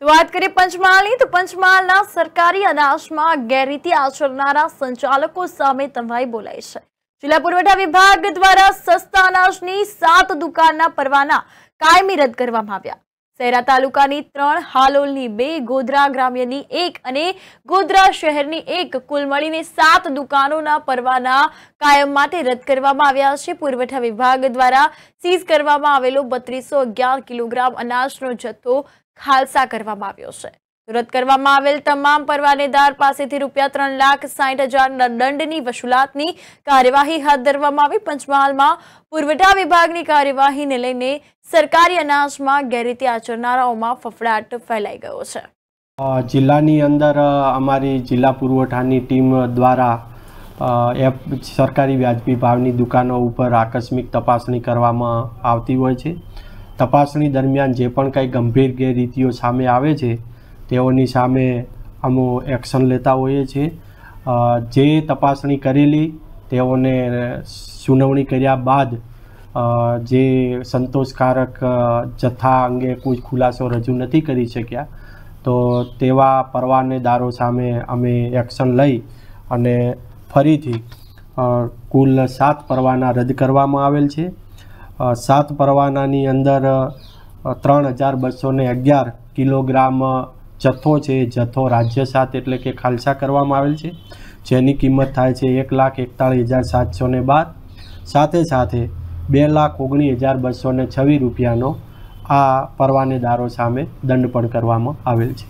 તો વાત કરીએ પંચમહાલની તો પંચમહાલના સરકારી અનાજમાં ગેરરીતિ આચરનારા સંચાલકો સામે તંવાઈ બોલાય છે જિલ્લા પુરવઠા વિભાગ દ્વારા સસ્તા અનાજની સાત દુકાનના પરવાના કાયમી રદ કરવામાં આવ્યા સહેરા તાલુકાની ત્રણ હાલોલની બે ગોધરા ગ્રામ્યની એક અને ગોધરા શહેરની એક કુલ મળીને સાત દુકાનોના પરવાના કાયમ માટે રદ કરવામાં આવ્યા છે પુરવઠા વિભાગ દ્વારા સીઝ કરવામાં આવેલો બત્રીસો અગિયાર કિલોગ્રામ અનાજનો જથ્થો ખાલસા કરવામાં આવ્યો છે રદ કરવામાં આવેલ તમામ પરવાનેદાર પાસેથી રૂપિયા ત્રણ લાખ સાઠ હજારના દંડની વસૂલાતની કાર્યવાહી હાથ ધરવામાં આવી પંચમહાલમાં પુરવઠા વિભાગની કાર્યવાહીને લઈને સરકારી અનાજમાં ગેરરીતિ આચરનારાઓમાં ફફડાટ ફેલાઈ ગયો છે જિલ્લાની અંદર અમારી જિલ્લા પુરવઠાની ટીમ દ્વારા એપ સરકારી વ્યાજબી ભાવની દુકાનો ઉપર આકસ્મિક તપાસણી કરવામાં આવતી હોય છે તપાસણી દરમિયાન જે પણ કંઈ ગંભીર ગેરરીતિઓ સામે આવે છે તેઓની સામે અમે એક્શન લેતા હોઈએ છીએ જે તપાસણી કરેલી તેઓને સુનાવણી કર્યા બાદ જે સંતોષકારક જથ્થા અંગે કોઈ ખુલાસો રજૂ નથી કરી શક્યા તો તેવા પરવાનેદારો સામે અમે એક્શન લઈ અને ફરીથી કુલ સાત પરવાના રદ કરવામાં આવેલ છે સાત પરવાનાની અંદર ત્રણ હજાર બસો અગિયાર કિલોગ્રામ જથ્થો છે એ જથ્થો રાજ્ય સાત એટલે કે ખાલસા કરવામાં આવેલ છે જેની કિંમત થાય છે એક લાખ એકતાળીસ હજાર સાતસો બાર સાથે સાથે બે લાખ ઓગણીસ હજાર બસો ને છવ્વીસ રૂપિયાનો આ પરવાનેદારો સામે દંડ પણ કરવામાં આવેલ છે